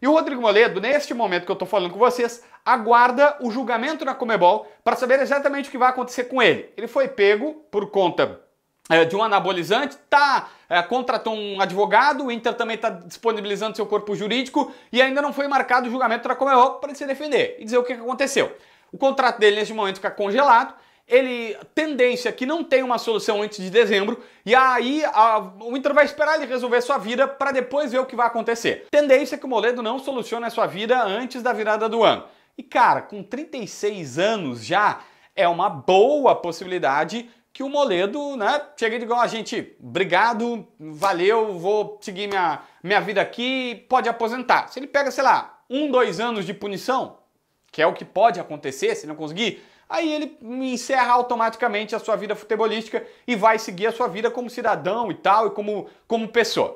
E o Rodrigo Moledo, neste momento que eu estou falando com vocês, aguarda o julgamento na Comebol para saber exatamente o que vai acontecer com ele. Ele foi pego por conta é, de um anabolizante, tá, é, contratou um advogado, o Inter também está disponibilizando seu corpo jurídico e ainda não foi marcado o julgamento na Comebol para ele se defender e dizer o que aconteceu. O contrato dele neste momento fica congelado ele tendência que não tem uma solução antes de dezembro e aí a, o Inter vai esperar ele resolver sua vida para depois ver o que vai acontecer. Tendência que o Moledo não solucione a sua vida antes da virada do ano. E cara, com 36 anos já é uma boa possibilidade que o Moledo, né, chegue de igual a gente, obrigado, valeu, vou seguir minha, minha vida aqui, pode aposentar. Se ele pega, sei lá, um, dois anos de punição, que é o que pode acontecer se não conseguir, aí ele encerra automaticamente a sua vida futebolística e vai seguir a sua vida como cidadão e tal, e como, como pessoa.